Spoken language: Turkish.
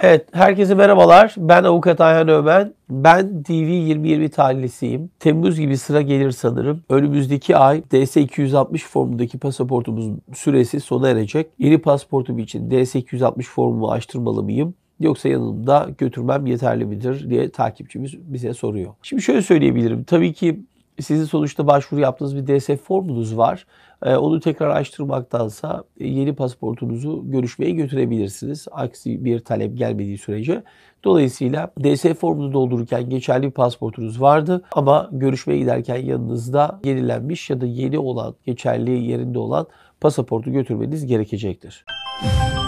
Evet, herkese merhabalar. Ben Avukat Ayhan Ömen. Ben DV 2020 tarihlisiyim. Temmuz gibi sıra gelir sanırım. Önümüzdeki ay DS-260 formundaki pasaportumuzun süresi sona erecek. Yeni pasaportum için DS-260 formumu açtırmalı mıyım? Yoksa yanımda götürmem yeterli midir diye takipçimiz bize soruyor. Şimdi şöyle söyleyebilirim. Tabii ki sizin sonuçta başvuru yaptığınız bir DSF formunuz var. Ee, onu tekrar açtırmaktansa e, yeni pasaportunuzu görüşmeye götürebilirsiniz. Aksi bir talep gelmediği sürece. Dolayısıyla DSF formunu doldururken geçerli bir pasaportunuz vardı ama görüşmeye giderken yanınızda yenilenmiş ya da yeni olan, geçerli yerinde olan pasaportu götürmeniz gerekecektir. Müzik